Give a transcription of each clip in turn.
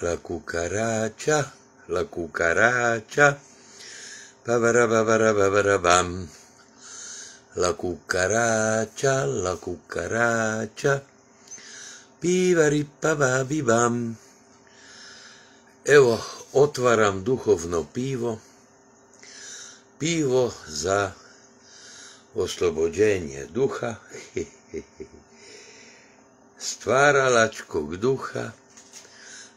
la cucaracha, la cucaracha, pavarabarabarabam. la cucaracha, la cucaracha, pivaripababibam. Evo, otvaram duhovno pivo, pivo za oslobođenje duha, stvaralačkog duha,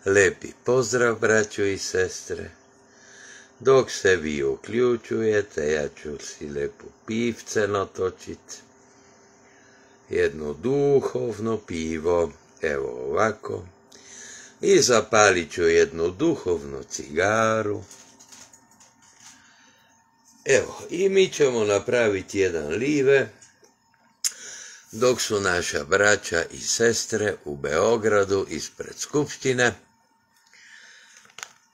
Lepi pozdrav, braćo i sestre. Dok se vi uključujete, ja ću si lepo pivce natočit. Jedno duhovno pivo, evo ovako. I zapalit ću jednu duhovnu cigaru. Evo, i mi ćemo napraviti jedan live, dok su naša braća i sestre u Beogradu ispred Skupštine,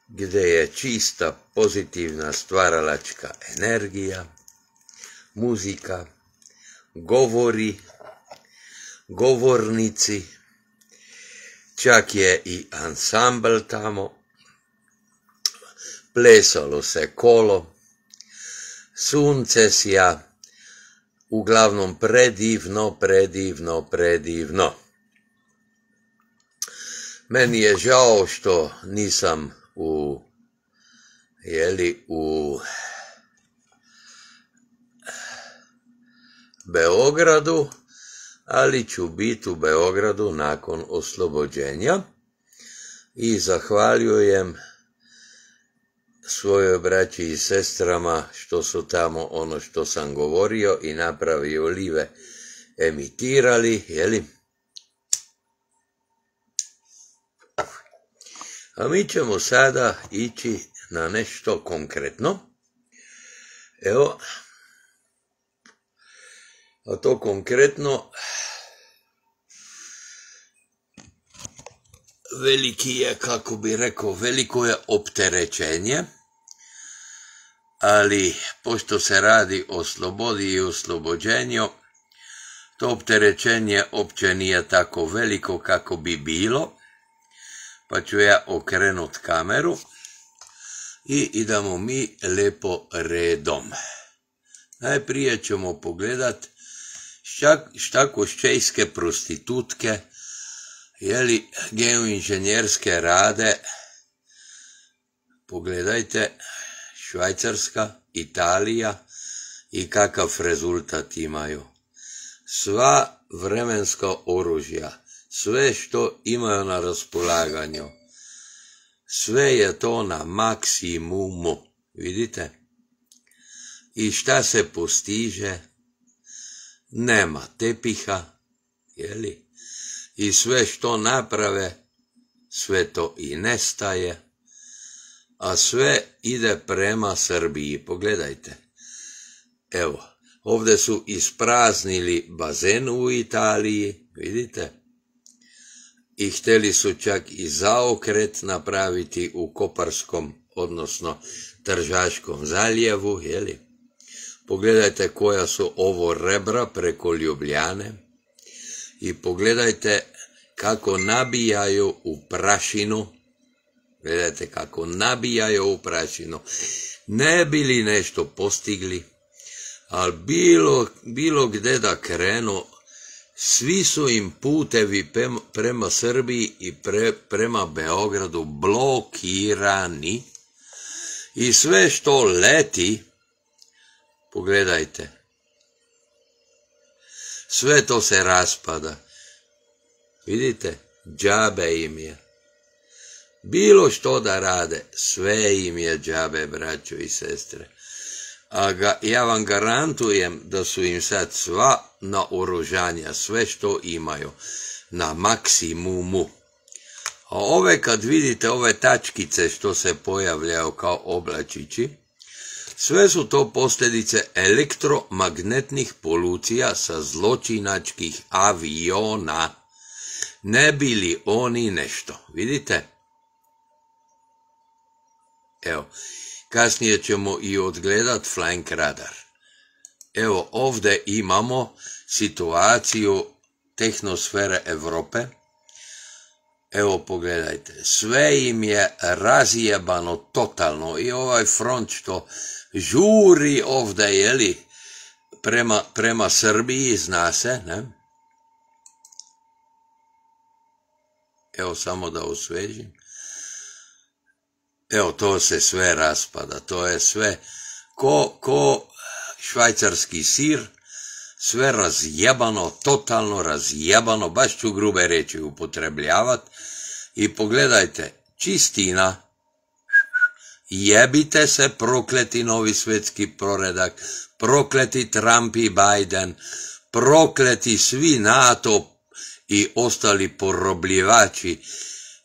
gdje je čista pozitivna stvaralačka energija, muzika, govori, govornici, čak je i ansambl tamo, plesalo se kolo, sunce uglavnom predivno, predivno, predivno. Meni je žao što nisam u jeli u Beogradu, ali ću biti u Beogradu nakon oslobođenja i zahvaljujem svojoj braći i sestrama što su tamo ono što sam govorio i napravio live emitirali, jeli? A mi ćemo sada ići na nešto konkretno. Evo, a to konkretno veliki je, kako bi rekao, veliko je opterećenje, ali pošto se radi o slobodi i oslobođenju, to opterećenje opće nije tako veliko kako bi bilo, pa ću ja okrenut kameru i idemo mi lepo redom. Najprije ćemo pogledat šta koščejske prostitutke, jeli geoinženjerske rade, pogledajte, Švajcarska, Italija i kakav rezultat imaju. Sva vremenska oružja sve što imaju na raspolaganju. Sve je to na maksimumu, vidite? I šta se postiže? Nema tepiha, jeli? I sve što naprave, sve to i nestaje, a sve ide prema Srbiji. Pogledajte, evo, ovdje su ispraznili bazen u Italiji, vidite? i htjeli su čak i zaokret napraviti u Koparskom, odnosno Tržaškom zaljevu, jeli? Pogledajte koja su ovo rebra preko Ljubljane i pogledajte kako nabijaju u prašinu, gledajte kako nabijaju u prašinu, ne bili nešto postigli, ali bilo, bilo gde da krenu, svi su im putevi prema Srbiji i prema Beogradu blokirani i sve što leti, pogledajte, sve to se raspada. Vidite, džabe im je. Bilo što da rade, sve im je džabe, braćo i sestre a ja vam garantujem da su im sad sva oružanja, sve što imaju, na maksimumu. A ove kad vidite ove tačkice što se pojavljaju kao oblačići, sve su to posljedice elektromagnetnih polucija sa zločinačkih aviona. Ne bili oni nešto, vidite? Evo, Kasnije ćemo i odgledat flank radar. Evo ovdje imamo situaciju tehnosfere Europe. Evo pogledajte, sve im je razjebano totalno i ovaj front što žuri ovdje, jeli, prema, prema Srbiji, zna se, ne? Evo samo da osvežim. Evo, to se sve raspada, to je sve ko, ko eh, švajcarski sir, sve razjebano, totalno razjebano, baš ću grube reći upotrebljavat. I pogledajte, čistina, jebite se prokleti novi svjetski proredak, prokleti Trump i Biden, prokleti svi NATO i ostali porobljivači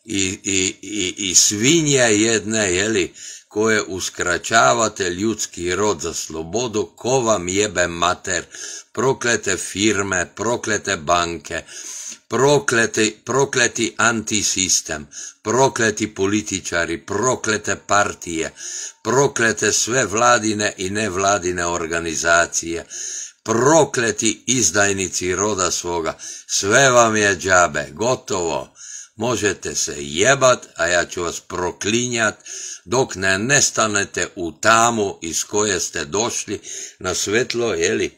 i, i, i, i svinja jedne, jeli, koje uskraćavate ljudski rod za slobodu, ko vam jebe mater, proklete firme, proklete banke, prokleti, prokleti antisistem, prokleti političari, proklete partije, proklete sve vladine i nevladine organizacije, prokleti izdajnici roda svoga, sve vam je džabe, gotovo. Možete se jebat, a ja ću vas proklinjat dok ne nestanete u tamu iz koje ste došli na svetlo, jeli?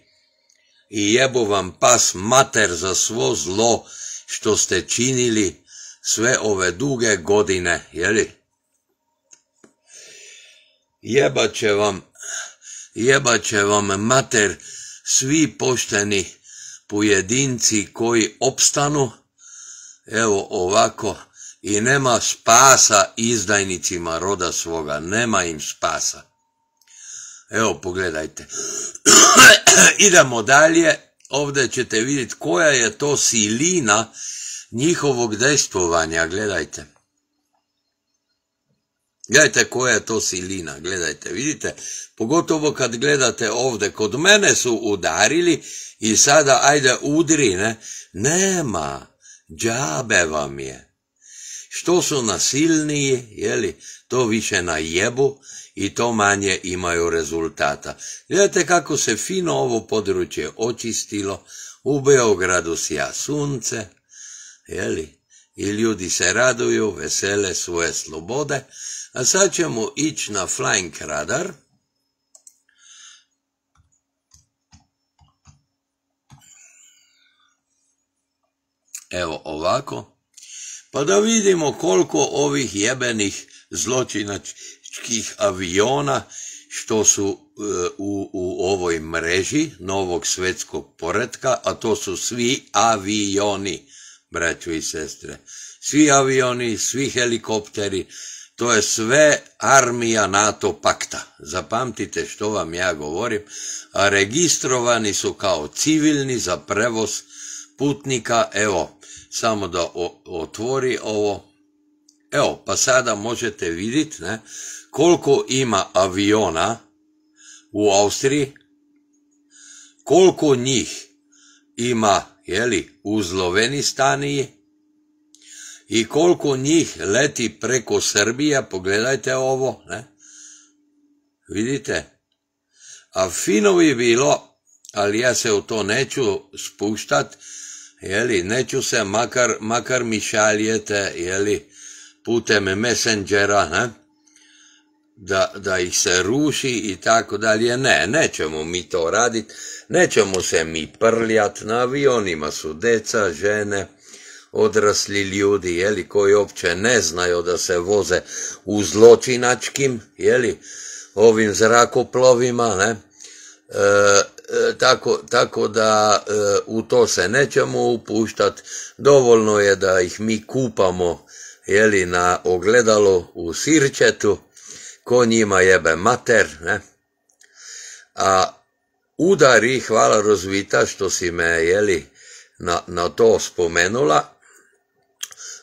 I jebu vam pas mater za svo zlo što ste činili sve ove duge godine, jeli? jebaće će vam, će vam mater svi pošteni pojedinci koji opstanu, evo ovako i nema spasa izdajnicima roda svoga, nema im spasa. Evo pogledajte, idemo dalje, ovdje ćete vidjeti koja je to silina njihovog dejstvovanja, gledajte. Gledajte koja je to silina, gledajte, vidite, pogotovo kad gledate ovdje, kod mene su udarili i sada ajde udri, ne, nema, Džabe vam je. Što su nasilniji, jeli, to više na jebu i to manje imaju rezultata. Gledajte kako se fino ovo područje očistilo, u Beogradu sija sunce, jeli, i ljudi se raduju, vesele svoje slobode, a sad ćemo ići na flying radar, Evo ovako. Pa da vidimo koliko ovih jebenih zločinačkih aviona što su e, u, u ovoj mreži novog svetskog poretka, a to su svi avioni, braćo i sestre. Svi avioni, svi helikopteri, to je sve armija NATO pakta. Zapamtite što vam ja govorim, a registrovani su kao civilni za prevoz putnika, evo, samo da otvori ovo, evo, pa sada možete vidjeti ne, koliko ima aviona u Austriji, koliko njih ima jeli, u Slovenistaniji i koliko njih leti preko Srbije, pogledajte ovo, ne, vidite, a fino bi bilo, ali ja se u to neću spuštat, jeli, neću se, makar, makar mi šaljete, jeli, putem messengera, ne? Da, da ih se ruši i tako dalje. Ne, nećemo mi to raditi, nećemo se mi prljati na avionima su deca, žene, odrasli ljudi, jeli, koji uopće ne znaju da se voze u zločinačkim, jeli, ovim zrakoplovima, ne? E, e, tako, tako da e, u to se nećemo upuštati, dovoljno je da ih mi kupamo jeli, na ogledalo u sirčetu, ko njima jebe mater, ne? A udari, hvala rozvita što si me jeli, na, na to spomenula,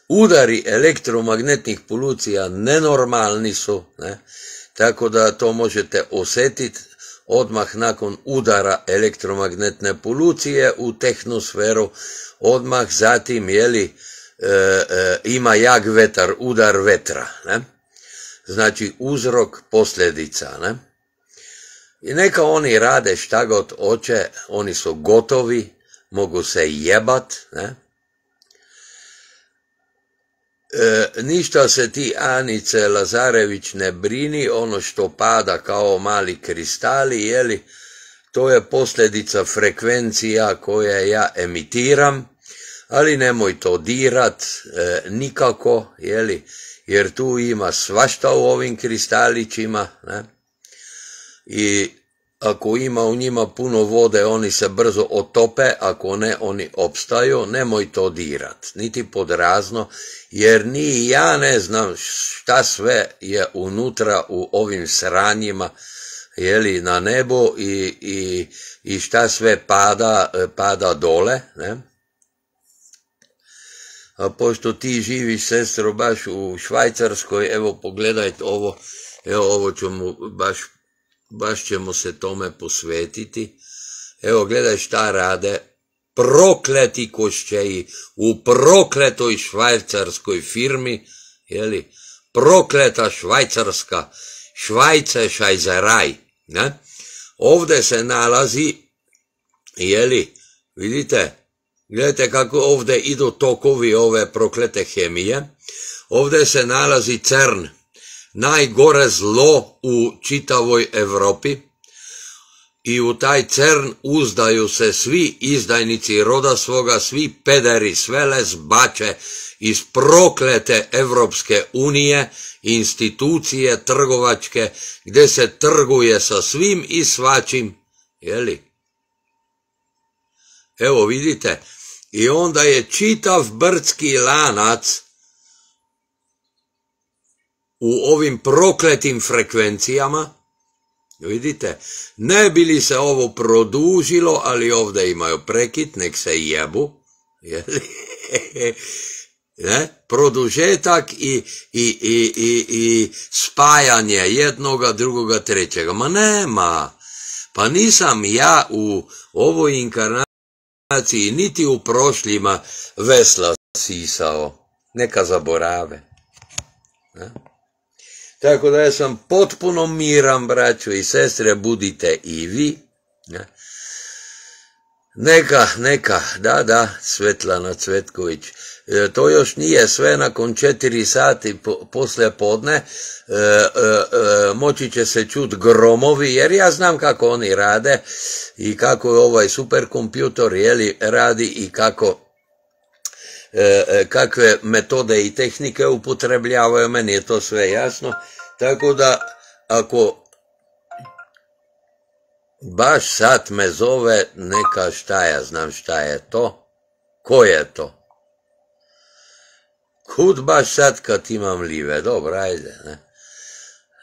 udari elektromagnetnih polucija nenormalni su, ne? tako da to možete osjetiti odmah nakon udara elektromagnetne polucije u tehnosferu, odmah zatim jeli, e, e, ima jak vetar, udar vetra. Ne? Znači uzrok posljedica. Ne? I neka oni rade šta god hoće, oni su gotovi, mogu se jebat, ne? E, ništa se ti Anice Lazarević ne brini, ono što pada kao mali kristali, jeli, to je posljedica frekvencija koje ja emitiram, ali nemoj to dirat e, nikako, jeli, jer tu ima svašta u ovim kristalićima, ne? I ako ima u njima puno vode, oni se brzo otope, ako ne, oni opstaju, nemoj to dirat, niti podrazno, jer ni ja ne znam šta sve je unutra u ovim sranjima, jeli, na nebo i, i, i šta sve pada, pada dole, ne? A pošto ti živiš, sestro, baš u Švajcarskoj, evo pogledajte ovo, evo ovo ću mu baš baš ćemo se tome posvetiti. Evo, gledaj šta rade prokleti košćeji, u prokletoj švajcarskoj firmi, jeli, prokleta švajcarska, švajce šajzeraj, ne? Ovdje se nalazi, jeli, vidite, gledajte kako ovdje idu tokovi ove proklete hemije, ovdje se nalazi CERN, najgore zlo u čitavoj Evropi, i u taj CERN uzdaju se svi izdajnici roda svoga, svi pederi, sve bače iz proklete Evropske unije, institucije trgovačke gdje se trguje sa svim i svačim, jeli? Evo vidite, i onda je čitav brdski lanac u ovim prokletim frekvencijama, vidite, ne bi li se ovo produžilo, ali ovdje imaju prekid, nek se jebu, ne? produžetak i, i, i spajanje jednoga, drugoga, trećega. Ma nema. Pa nisam ja u ovoj inkarnaciji niti u prošljima vesla sisao. Neka zaborave. Ne? Tako da ja sam potpuno miran, braćo i sestre, budite i vi. Neka, neka, da, da, Svetlana Cvetković. E, to još nije sve, nakon četiri sati posle podne e, e, moći će se čut gromovi, jer ja znam kako oni rade i kako je ovaj superkompjutor jeli, radi i kako kakve metode i tehnike upotrebljavaju, meni je to sve jasno. Tako da, ako baš sad me zove neka šta ja znam šta je to, ko je to? Kud baš sad kad imam live, dobro, ajde, ne.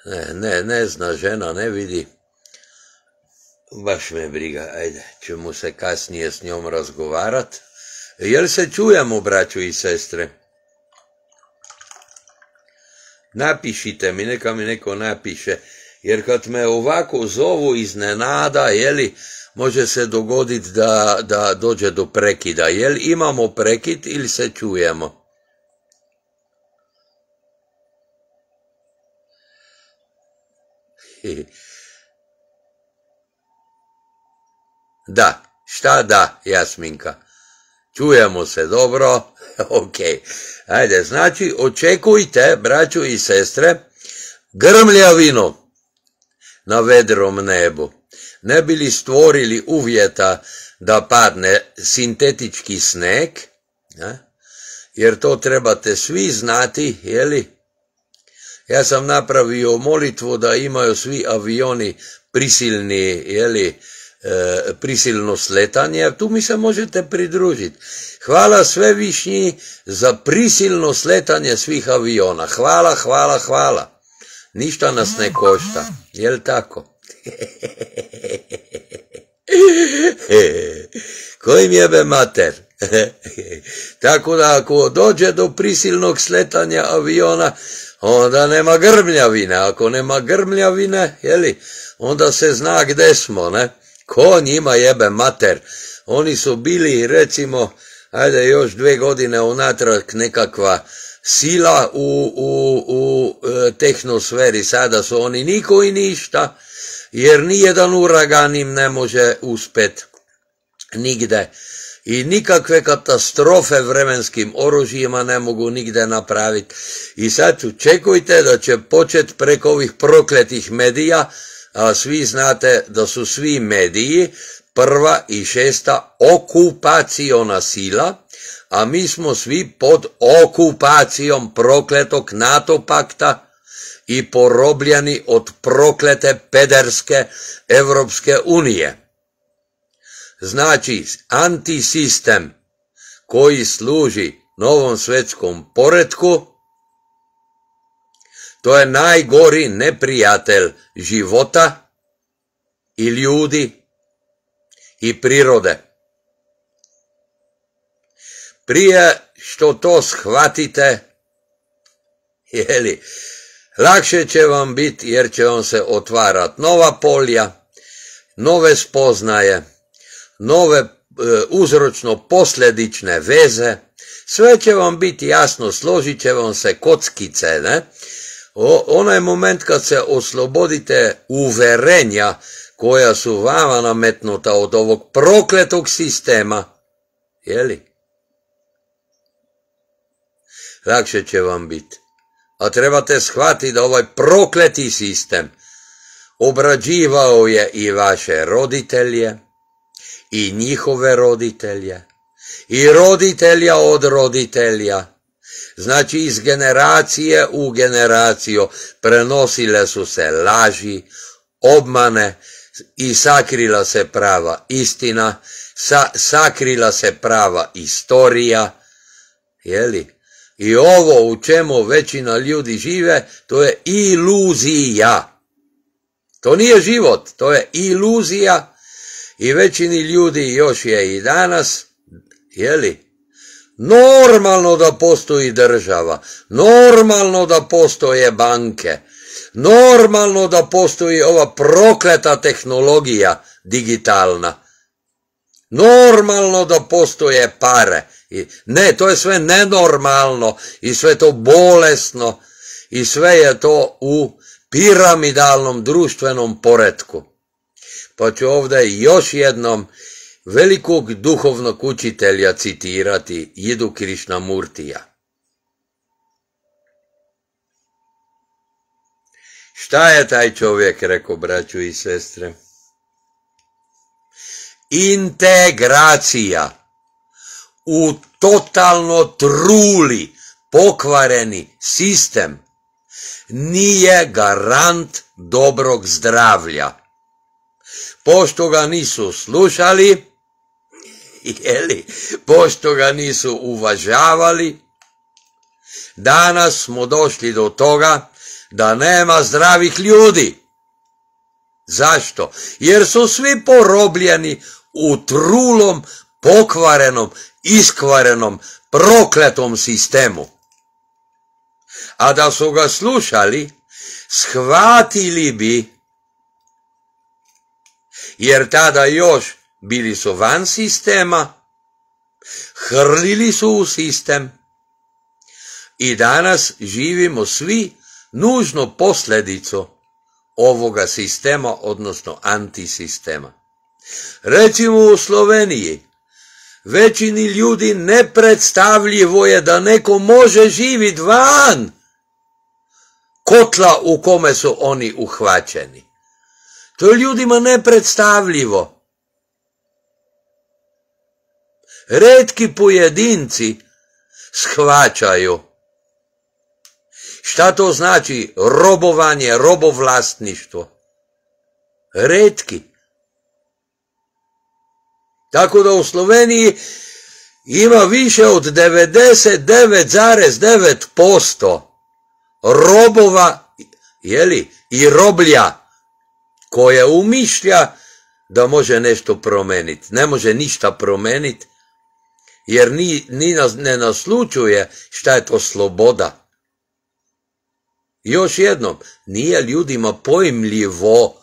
Ne, ne, ne zna žena, ne vidi. Baš me briga, ajde, ćemo se kasnije s njom razgovarat. Jel se čujemo, braću i sestre? napišite mi, neka mi neko napiše, jer kad me ovako zovu iznenada, jeli, može se dogoditi da, da dođe do prekida. Jel imamo prekid ili se čujemo? Da, šta da, Jasminka? Čujemo se dobro, ok. Ajde, znači očekujte, braću i sestre, grmljavino na vedrom nebu. Ne bili stvorili uvjeta da padne sintetički sneg, jer to trebate svi znati, jeli? Ja sam napravio molitvu da imaju svi avioni prisilni, jeli, E, prisilno sletanje, jer tu mi se možete pridružiti. Hvala sve višnji za prisilno sletanje svih aviona. Hvala, hvala, hvala. Ništa nas ne košta, jel tako? Kojim jebe mater? tako da ako dođe do prisilnog sletanja aviona, onda nema grmljavine. Ako nema grmljavine, jeli, onda se zna gde smo, ne? Ko njima jebe mater? Oni su bili, recimo, ajde još dve godine unatrag nekakva sila u, u, u e, tehnosferi. Sada su oni niko i ništa, jer nijedan uragan im ne može uspet nigde. I nikakve katastrofe vremenskim oružjima ne mogu nigde napraviti. I sad očekujte da će počet preko ovih prokletih medija a svi znate da su svi mediji prva i šesta okupaciona sila, a mi smo svi pod okupacijom prokletog NATO pakta i porobljani od proklete pederske Evropske unije. Znači, antisistem koji služi novom svetskom poredku to je najgori neprijatelj života i ljudi i prirode. Prije što to shvatite, jeli, lakše će vam biti jer će vam se otvarati nova polja, nove spoznaje, nove e, uzročno posljedične veze, sve će vam biti jasno, složit će vam se kockice, ne? onaj moment kad se oslobodite uverenja koja su vama nametnuta od ovog prokletog sistema, jeli? Lakše će vam biti. A trebate shvatiti da ovaj prokleti sistem obrađivao je i vaše roditelje, i njihove roditelje, i roditelja od roditelja, Znači iz generacije u generaciju prenosile su se laži, obmane i sakrila se prava istina, sa, sakrila se prava istorija, jeli? I ovo u čemu većina ljudi žive, to je iluzija. To nije život, to je iluzija i većini ljudi još je i danas, jeli, Normalno da postoji država, normalno da postoje banke, normalno da postoji ova prokleta tehnologija digitalna, normalno da postoje pare. ne, to je sve nenormalno i sve to bolesno i sve je to u piramidalnom društvenom poretku. Pa ću ovdje još jednom velikog duhovnog učitelja citirati Jidu Murtija. Šta je taj čovjek, rekao braću i sestre? Integracija u totalno truli, pokvareni sistem nije garant dobrog zdravlja. Pošto ga nisu slušali, jeli, pošto ga nisu uvažavali, danas smo došli do toga da nema zdravih ljudi. Zašto? Jer su svi porobljeni u trulom, pokvarenom, iskvarenom, prokletom sistemu. A da su ga slušali, shvatili bi, jer tada još bili su van sistema, hrlili su u sistem i danas živimo svi nužno posljedico ovoga sistema, odnosno antisistema. Recimo u Sloveniji, većini ljudi nepredstavljivo je da neko može živjeti van kotla u kome su oni uhvaćeni. To je ljudima nepredstavljivo redki pojedinci shvaćaju šta to znači robovanje, robovlastništvo. Redki. Tako da u Sloveniji ima više od 99,9% robova jeli, i roblja koje umišlja da može nešto promeniti. Ne može ništa promeniti jer ni, nas, ne naslučuje šta je to sloboda. Još jednom, nije ljudima pojmljivo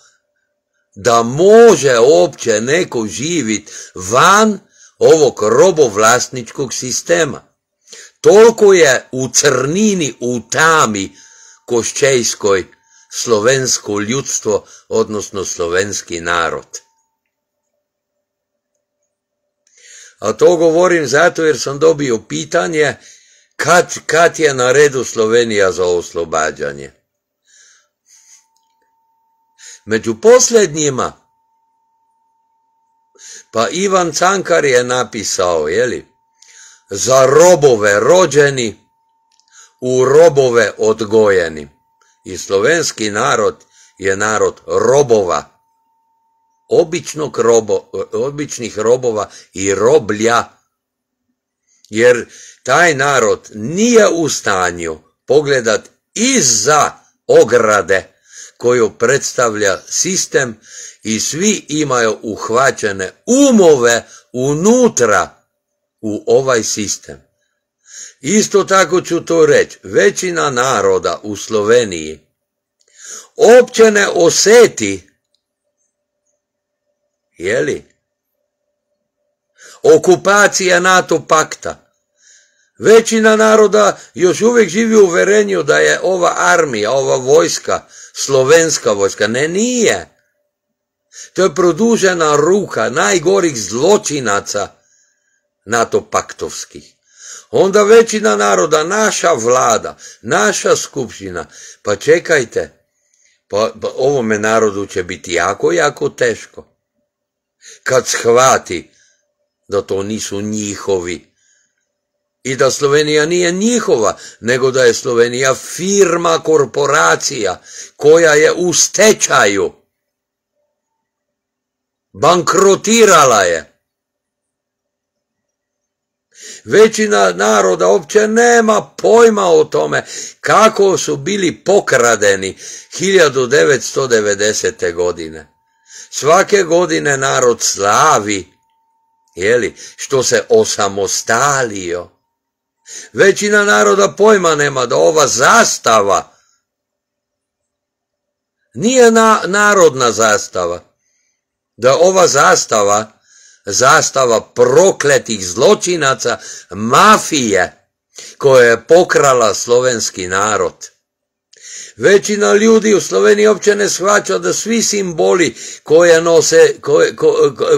da može opće neko živit van ovog robovlasničkog sistema. Toliko je u crnini, u tami koščejskoj slovensko ljudstvo, odnosno slovenski narod. A to govorim zato jer sam dobio pitanje kad, kad je na redu Slovenija za oslobađanje. Među posljednjima, pa Ivan Cankar je napisao, jeli, za robove rođeni, u robove odgojeni. I slovenski narod je narod robova običnog običnih robova i roblja. Jer taj narod nije u stanju pogledat iza ograde koju predstavlja sistem i svi imaju uhvaćene umove unutra u ovaj sistem. Isto tako ću to reći, većina naroda u Sloveniji opće ne osjeti li? Okupacija NATO pakta. Većina naroda još uvijek živi u da je ova armija, ova vojska, slovenska vojska. Ne, nije. To je produžena ruka najgorih zločinaca NATO paktovskih. Onda većina naroda, naša vlada, naša skupština, pa čekajte, pa, pa ovome narodu će biti jako, jako teško kad shvati da to nisu njihovi i da Slovenija nije njihova, nego da je Slovenija firma, korporacija koja je u stečaju. Bankrotirala je. Većina naroda uopće nema pojma o tome kako su bili pokradeni 1990. godine. Svake godine narod slavi, jeli, što se osamostalio. Većina naroda pojma nema da ova zastava nije na, narodna zastava. Da ova zastava, zastava prokletih zločinaca, mafije koja je pokrala slovenski narod. Većina ljudi u Sloveniji uopće ne shvaća da svi simboli koje nose,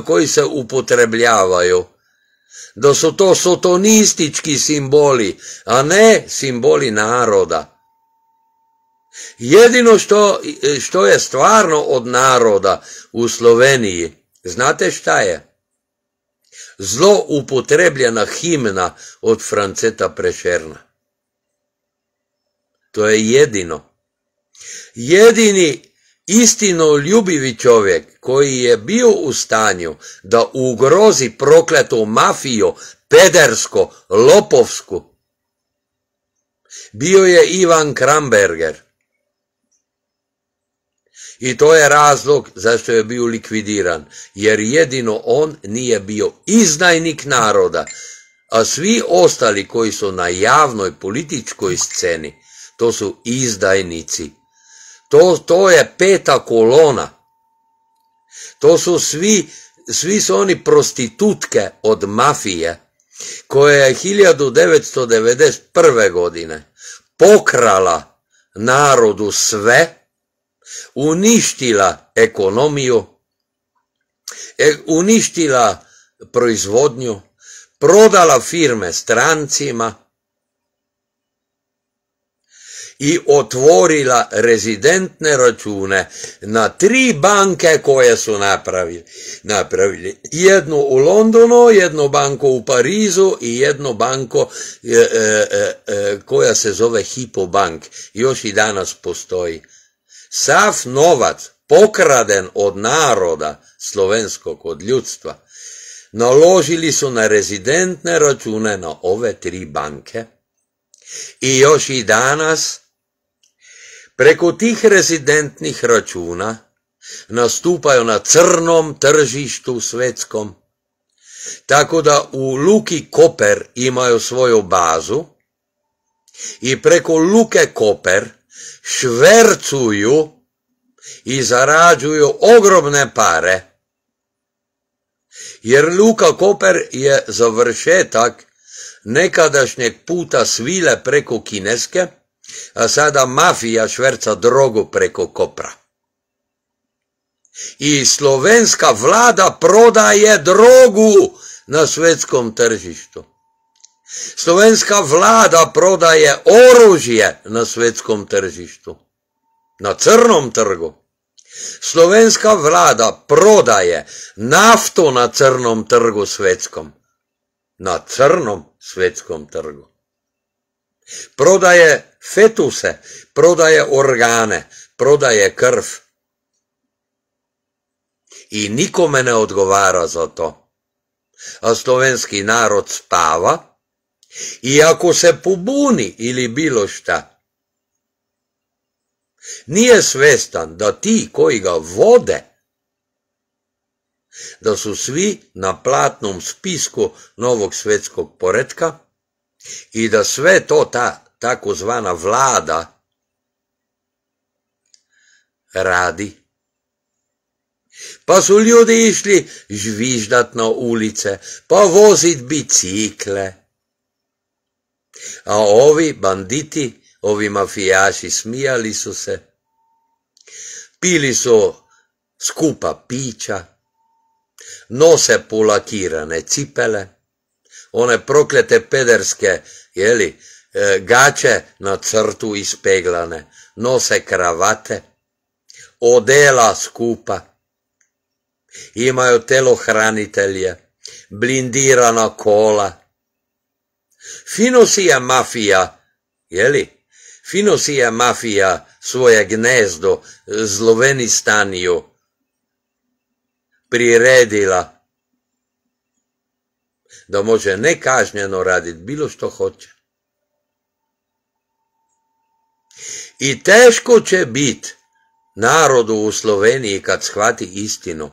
koji se upotrebljavaju, da su to sotonistički simboli, a ne simboli naroda. Jedino što, što je stvarno od naroda u Sloveniji, znate šta je? Zlo upotrebljena himna od Franceta Prešerna. To je jedino. Jedini istino ljubivi čovjek koji je bio u stanju da ugrozi prokletu mafiju, pedersko, lopovsku, bio je Ivan Kramberger. I to je razlog zašto je bio likvidiran, jer jedino on nije bio izdajnik naroda, a svi ostali koji su na javnoj političkoj sceni, to su izdajnici. To, to je peta kolona. To su svi, svi su oni prostitutke od mafije koja je 1991. godine pokrala narodu sve, uništila ekonomiju, e, uništila proizvodnju, prodala firme strancima, i otvorila rezidentne račune na tri banke koje su napravili. napravili. Jednu u Londonu, jednu banku u Parizu i jednu banku e, e, e, koja se zove Hipo Bank. Još i danas postoji. Sav novac pokraden od naroda slovenskog, od ljudstva, naložili su na rezidentne račune na ove tri banke i još i danas preko tih rezidentnih računa nastupaju na crnom tržištu svetskom, tako da u Luki Koper imaju svoju bazu i preko Luke Koper švercuju i zarađuju ogromne pare. Jer Luka Koper je završetak nekadašnjeg puta svile preko Kineske, a sada mafija šverca drogu preko kopra. I slovenska vlada prodaje drogu na svjetskom tržištu. Slovenska vlada prodaje oružje na svjetskom tržištu. Na crnom trgu. Slovenska vlada prodaje naftu na crnom trgu svjetskom. Na crnom svjetskom trgu. Prodaje fetuse, prodaje organe, prodaje krv. I nikome ne odgovara za to. A slovenski narod spava i ako se pobuni ili bilo šta, nije svestan da ti koji ga vode, da su svi na platnom spisku novog svetskog poredka, i da sve to ta takozvana vlada radi. Pa su ljudi išli žviždat na ulice, pa vozit bicikle. A ovi banditi, ovi mafijaši smijali su se, pili su skupa pića, nose polakirane cipele, one proklete pederske, jeli, e, gaće na crtu ispeglane, nose kravate, odela skupa, imaju telohranitelje, blindirana kola. Fino si je mafija, jeli? Fino je mafija svoje gnezdo Zlovenistaniju. priredila da može nekažnjeno raditi bilo što hoće. I teško će biti narodu u Sloveniji kad shvati istinu.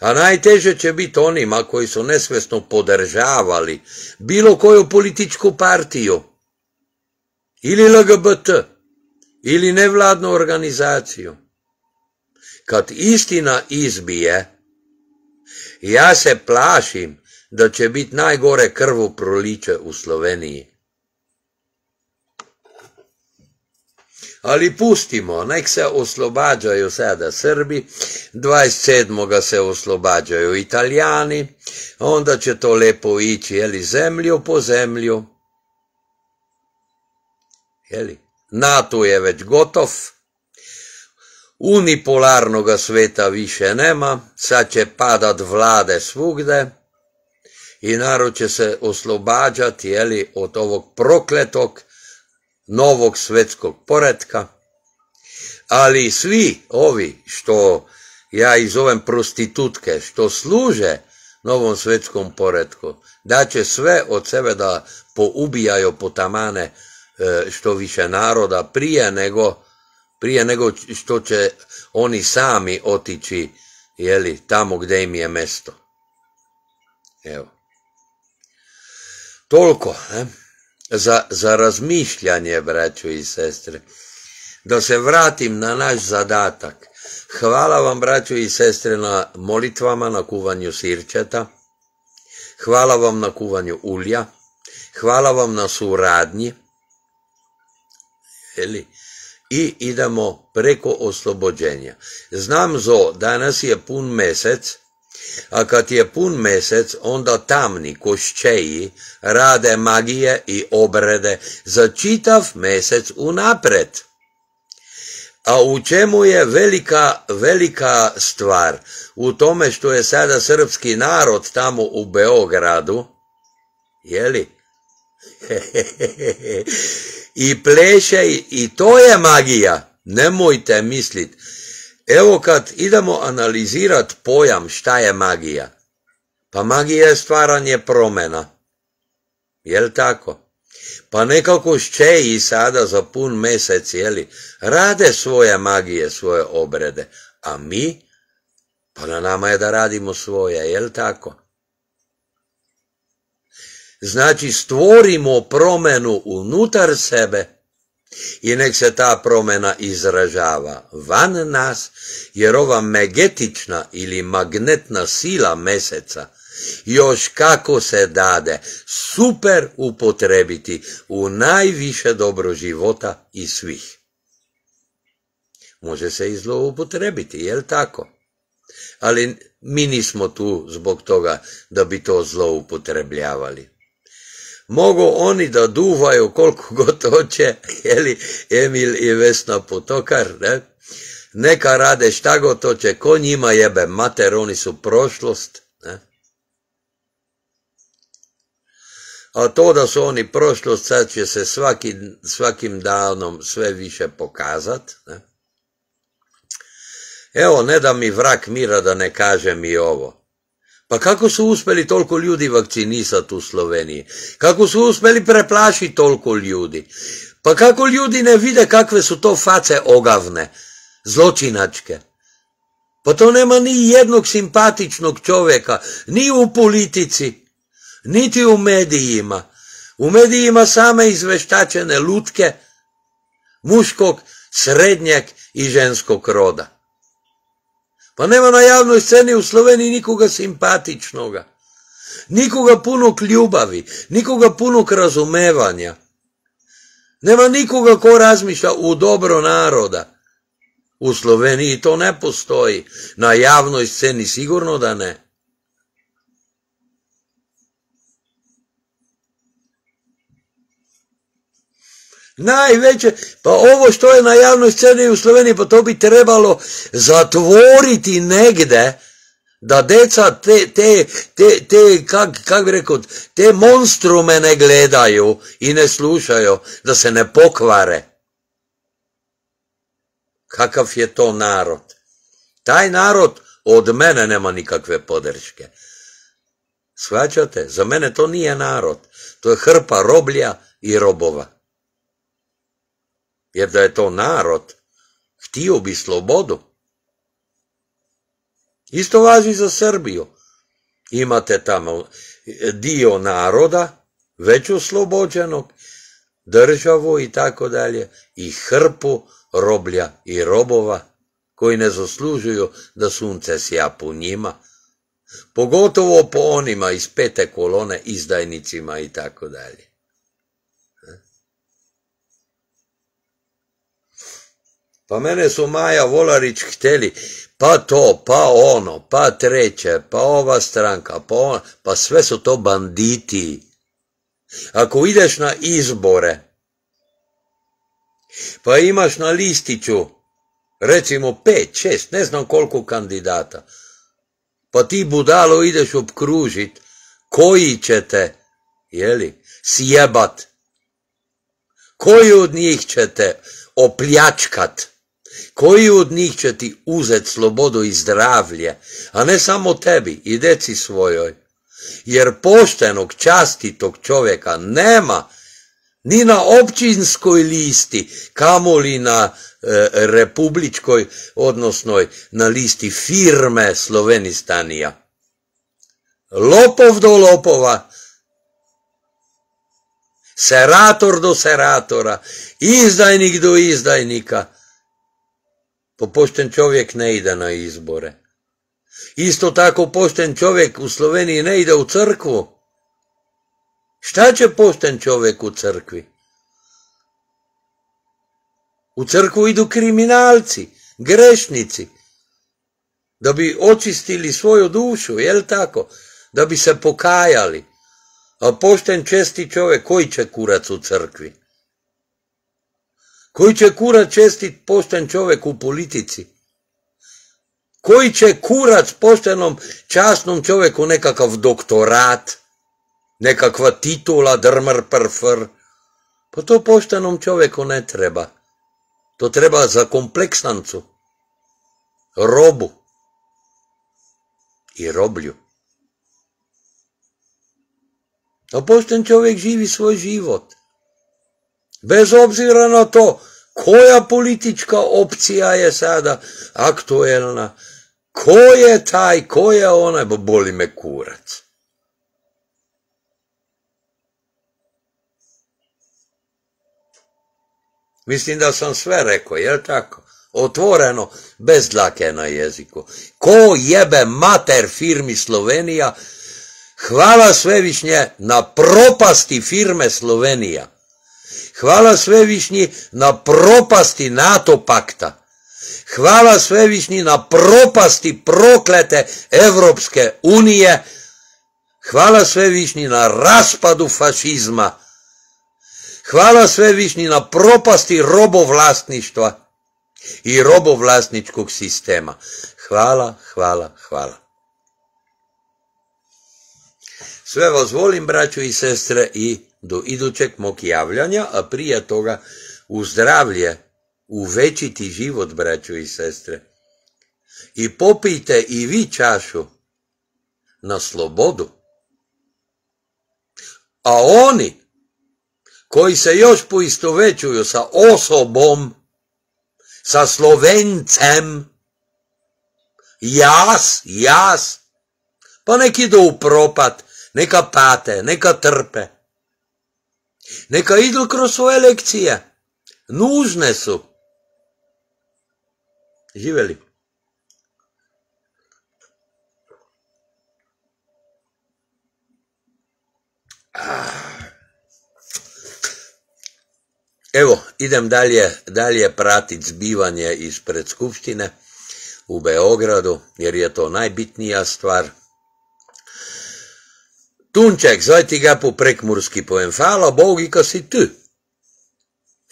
A najteže će biti onima koji su nesvesno podržavali bilo koju političku partiju ili LGBT ili nevladnu organizaciju. Kad istina izbije, ja se plašim, da će biti najgore krvo proliče u Sloveniji. Ali pustimo, nek se oslobađaju sada Srbi, 27. se oslobađaju Italijani, onda će to lepo ići, jeli zemlju po zemlju. Jeli? NATO je već gotov, unipolarnoga sveta više nema, sad će padat vlade svugde i narod će se oslobađati jeli, od ovog prokletog novog svetskog poredka, ali svi ovi što ja izovem zovem prostitutke, što služe novom svetskom poredku, da će sve od sebe da poubijaju potamane e, što više naroda prije nego prije nego što će oni sami otići jeli, tamo gdje im je mesto. Evo. Toliko ne? Za, za razmišljanje, braću i sestre. Da se vratim na naš zadatak. Hvala vam, braćo i sestre, na molitvama, na kuvanju sirčeta. Hvala vam na kuvanju ulja. Hvala vam na suradnji. Jeli? i idemo preko oslobođenja. Znam zo, danas je pun mesec, a kad je pun mesec, onda tamni koščeji rade magije i obrede za čitav mesec unapred. A u čemu je velika, velika stvar? U tome što je sada srpski narod tamo u Beogradu, jeli? i pleše i to je magija. Nemojte misliti. Evo kad idemo analizirati pojam šta je magija. Pa magija je stvaranje promjena. Jel tako? Pa nekako i sada za pun mjesec, jeli, rade svoje magije, svoje obrede. A mi? Pa na nama je da radimo svoje, jel tako? Znači stvorimo promenu unutar sebe i nek se ta promjena izražava van nas, jer ova megetična ili magnetna sila meseca još kako se dade super upotrebiti u najviše dobro života i svih. Može se i zloupotrebiti, jel tako? Ali mi nismo tu zbog toga da bi to zloupotrebljavali. Mogu oni da duvaju koliko god hoće, jeli Emil i Vesna Potokar, ne? Neka rade šta god hoće, ko njima jebe mater, oni su prošlost, ne? A to da su oni prošlost, sad će se svaki, svakim danom sve više pokazat, ne? Evo, ne da mi vrak mira da ne kaže mi ovo. Pa kako su uspjeli toliko ljudi vakcinisati u Sloveniji? Kako su uspjeli preplašiti toliko ljudi? Pa kako ljudi ne vide kakve su to face ogavne, zločinačke? Pa to nema ni jednog simpatičnog čovjeka, ni u politici, niti u medijima. U medijima same izveštačene lutke, muškog, srednjeg i ženskog roda. Pa nema na javnoj sceni u Sloveniji nikoga simpatičnoga. Nikoga punog ljubavi, nikoga punog razumevanja. Nema nikoga ko razmišlja u dobro naroda. U Sloveniji to ne postoji. Na javnoj sceni sigurno da ne. Najveće, pa ovo što je na javnoj sceni u Sloveniji, pa to bi trebalo zatvoriti negde, da deca te, te, te, te kak, kak bi rekao, te monstrume ne gledaju i ne slušaju, da se ne pokvare. Kakav je to narod? Taj narod od mene nema nikakve podrške. Shvaćate? Za mene to nije narod. To je hrpa roblja i robova jer da je to narod, htio bi slobodu. Isto važi za Srbiju. Imate tamo dio naroda, već oslobođenog, državu i tako dalje, i hrpu roblja i robova koji ne zaslužuju da sunce sjapu po njima, pogotovo po onima iz pete kolone, izdajnicima i tako dalje. Pa mene su Maja Volarić htjeli, pa to, pa ono, pa treće, pa ova stranka, pa pa sve su to banditi. Ako ideš na izbore, pa imaš na listiću, recimo pet, šest, ne znam koliko kandidata, pa ti budalo ideš obkružit, koji ćete, jeli, sjebat, koji od njih ćete opljačkat, koji od njih će ti uzet slobodu i zdravlje, a ne samo tebi i deci svojoj? Jer poštenog častitog čovjeka nema ni na općinskoj listi, li na e, republičkoj, odnosno na listi firme Slovenistanija. Lopov do lopova, serator do seratora, izdajnik do izdajnika – pa pošten čovjek ne ide na izbore. Isto tako pošten čovjek u Sloveniji ne ide u crkvu. Šta će pošten čovjek u crkvi? U crkvu idu kriminalci, grešnici, da bi očistili svoju dušu, jel tako? Da bi se pokajali. A pošten česti čovjek, koji će kurac u crkvi? Koji će kurac čestit pošten čovjek u politici? Koji će kurac poštenom časnom čovjeku nekakav doktorat, nekakva titula, drmr, prfr? Pa to poštenom čovjeku ne treba. To treba za kompleksancu, robu i roblju. A pošten čovjek živi svoj život. Bez obzira na to koja politička opcija je sada aktuelna, ko je taj, ko je onaj, boli me kurac. Mislim da sam sve rekao, jel tako? Otvoreno, bez dlake na jeziku. Ko jebe mater firmi Slovenija, hvala svevišnje na propasti firme Slovenija. Hvala svevišnji na propasti NATO pakta. Hvala svevišnji na propasti proklete Evropske unije. Hvala svevišnji na raspadu fašizma. Hvala svevišnji na propasti robovlasništva i robovlasničkog sistema. Hvala, hvala, hvala. Sve vas volim, braću i sestre, i do idućeg mog javljanja, a prije toga u zdravlje, u život, braću i sestre. I popijte i vi čašu na slobodu. A oni koji se još poistovećuju sa osobom, sa slovencem, jas, jas, pa neki idu u propad, neka pate, neka trpe. Neka idu kroz svoje lekcije. Nužne su. Živeli. Evo, idem dalje, dalje pratiti zbivanje ispred Skupštine u Beogradu, jer je to najbitnija stvar – Tunček, zdaj ti ga po prekmurski povem, hvala Bogi, ko si tu.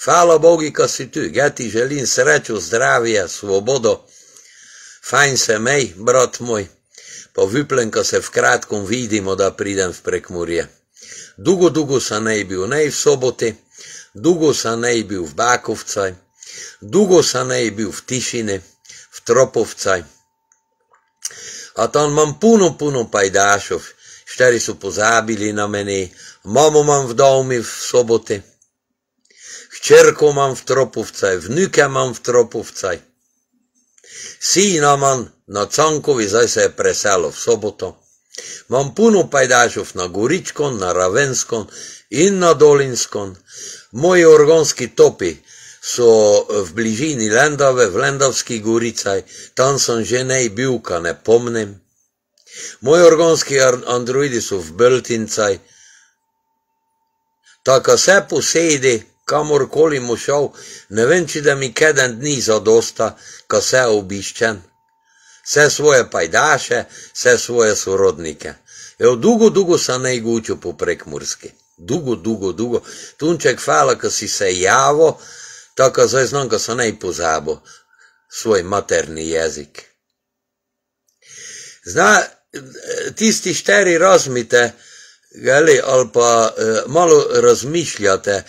Hvala Bogi, ko si tu. Ja ti želim srečo, zdravje, svobodo. Fajn se mej, brat moj. Povipljen, ko se v kratkom vidimo, da pridem v prekmurje. Dugo, dugo sa ne bil ne v soboti, dugo sa ne bil v Bakovcaj, dugo sa ne bil v Tišine, v Tropovcaj. A tam imam puno, puno pajdašov štiri so pozabili na meni, mamo imam v domi v soboti, hčerko imam v tropovcaj, vnike imam v tropovcaj, sina imam na Cankovi, zdaj se je preselo v soboto, imam puno pajdažov na Goričkon, na Ravenskon in na Dolinskon, moji organski topi, so v bližini Lendave, v Lendavski guricaj, tam sem že nej bil, ka ne pomnim. Moji organski androidi so v Beltincaj. Tako se posedi, kamorkoli mu šel, ne vem, če da mi keden dni zadosta, ka se obiščen. Vse svoje pajdaše, vse svoje sorodnike. Evo, dugo, dugo se ne igučil po prekmurski. Dugo, dugo, dugo. Tunček, hvala, ka si se javo, tako zdaj znam, ka se ne pozabo svoj materni jezik. Znači, tisti šteri razmite, ali pa e, malo razmišljate,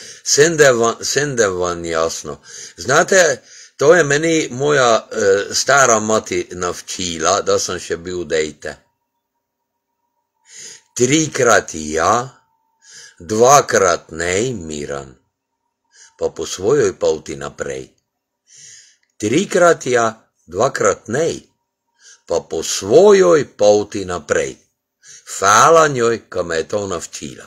sende vam jasno. Znate, to je meni moja e, stara mati navčila, da sem še bil dejte. Trikrat ja, dvakrat nej, miran, pa po svojoj pauti naprej. Trikrat ja, dvakrat nej pa po svojoj poti naprej. Hvala njoj, ko me je to navčila.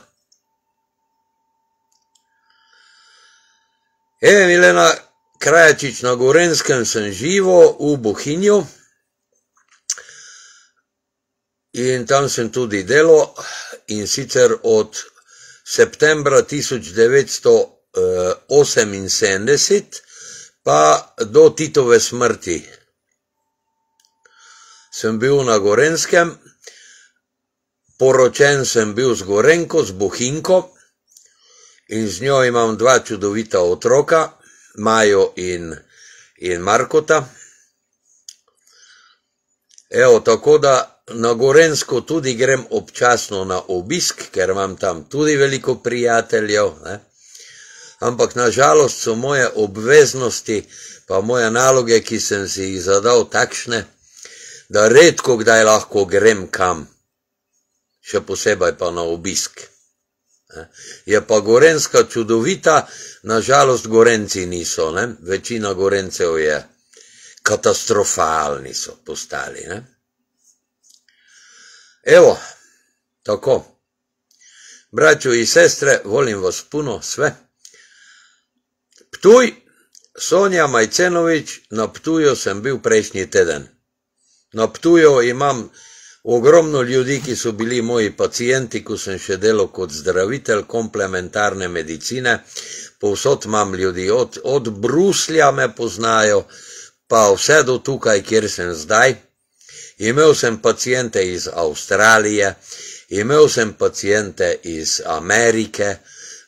E, Milena Krajačič, na Gorenskem sem živo v Bohinju in tam sem tudi delo in sicer od septembra 1978 eh, pa do Titove smrti sem bil na Gorenskem, poročen sem bil z Gorenko, z Bohinko in z njo imam dva čudovita otroka, Majo in, in Markota. Evo, tako da na Gorensko tudi grem občasno na obisk, ker imam tam tudi veliko prijateljev, ne? ampak nažalost so moje obveznosti pa moje naloge, ki sem si jih zadal takšne, da redko kdaj lahko grem kam, še posebej pa na obisk. Je pa Gorenska čudovita, nažalost Gorenci niso, ne? večina Gorencev je katastrofalni so postali. Ne? Evo, tako, braću i sestre, volim vas puno sve. Ptuj, Sonja Majcenović, na Ptuju sem bil prejšnji teden. Na Ptuju imam ogromno ljudi, ki so bili moji pacijenti, ko sem še delal kot zdravitelj komplementarne medicine. Povsod imam ljudi, od, od Bruslja me poznajo, pa vse do tukaj, kjer sem zdaj. Imel sem pacijente iz Avstralije, imel sem pacijente iz Amerike,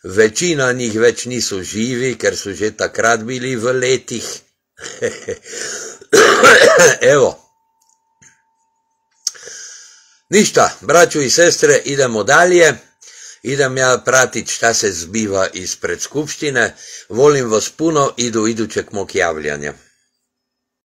večina njih več niso živi, ker so že takrat bili v letih. Evo. Ništa, braću i sestre, idemo dalje. Idem ja pratit šta se zbiva ispred skupštine. Volim vas puno i do idućeg mog javljanja.